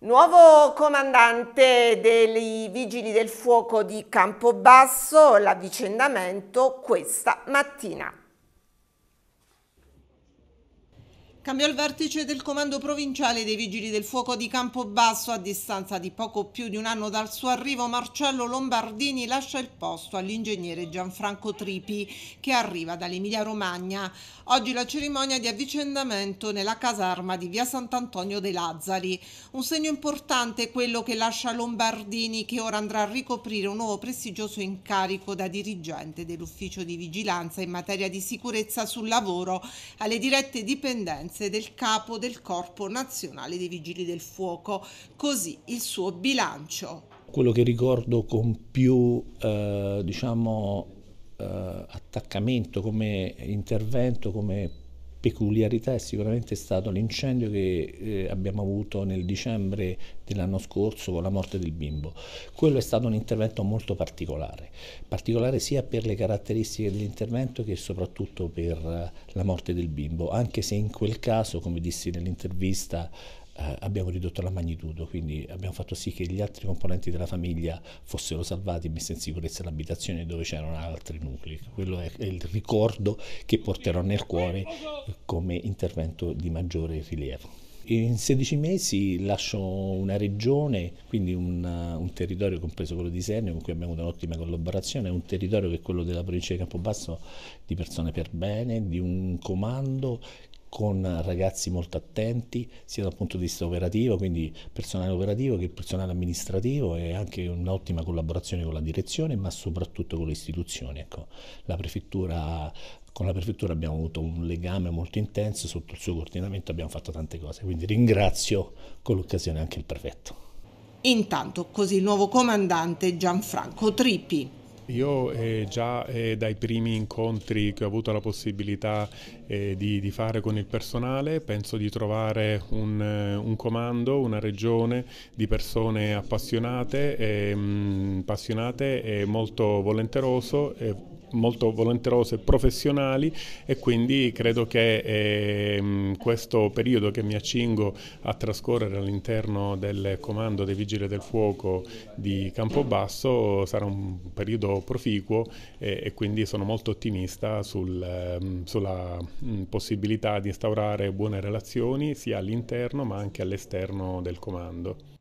Nuovo comandante dei Vigili del Fuoco di Campobasso, l'avvicendamento questa mattina. Cambiò il vertice del comando provinciale dei Vigili del Fuoco di Campobasso. A distanza di poco più di un anno dal suo arrivo, Marcello Lombardini lascia il posto all'ingegnere Gianfranco Tripi, che arriva dall'Emilia-Romagna. Oggi la cerimonia di avvicendamento nella casarma di via Sant'Antonio dei Lazzari. Un segno importante è quello che lascia Lombardini, che ora andrà a ricoprire un nuovo prestigioso incarico da dirigente dell'Ufficio di Vigilanza in materia di sicurezza sul lavoro alle dirette dipendenze presenze del capo del Corpo Nazionale dei Vigili del Fuoco, così il suo bilancio. Quello che ricordo con più eh, diciamo, eh, attaccamento come intervento, come peculiarità è sicuramente stato l'incendio che eh, abbiamo avuto nel dicembre dell'anno scorso con la morte del bimbo. Quello è stato un intervento molto particolare, particolare sia per le caratteristiche dell'intervento che soprattutto per la morte del bimbo, anche se in quel caso, come dissi nell'intervista eh, abbiamo ridotto la magnitudo, quindi abbiamo fatto sì che gli altri componenti della famiglia fossero salvati e messi in sicurezza l'abitazione dove c'erano altri nuclei. Quello è, il ricordo che porterò nel cuore come intervento di maggiore rilievo in 16 mesi lascio una regione, quindi un, un territorio compreso quello di Sernio con cui abbiamo avuto un'ottima collaborazione, un territorio che è quello della provincia di Campobasso di persone per bene, di un comando con ragazzi molto attenti, sia dal punto di vista operativo, quindi personale operativo che personale amministrativo e anche un'ottima collaborazione con la direzione, ma soprattutto con le istituzioni. Ecco, la prefettura con la prefettura abbiamo avuto un legame molto intenso, sotto il suo coordinamento abbiamo fatto tante cose, quindi ringrazio con l'occasione anche il prefetto. Intanto così il nuovo comandante Gianfranco Trippi. Io eh, già eh, dai primi incontri che ho avuto la possibilità eh, di, di, fare con il personale penso di trovare un, eh, un comando, una regione di persone appassionate, mh, ehm, appassionate e molto volenteroso molto volenterose, professionali e quindi credo che eh, questo periodo che mi accingo a trascorrere all'interno del comando dei Vigili del Fuoco di Campobasso sarà un periodo proficuo e, e quindi sono molto ottimista sul, ehm, sulla possibilità di instaurare buone relazioni sia all'interno ma anche all'esterno del comando.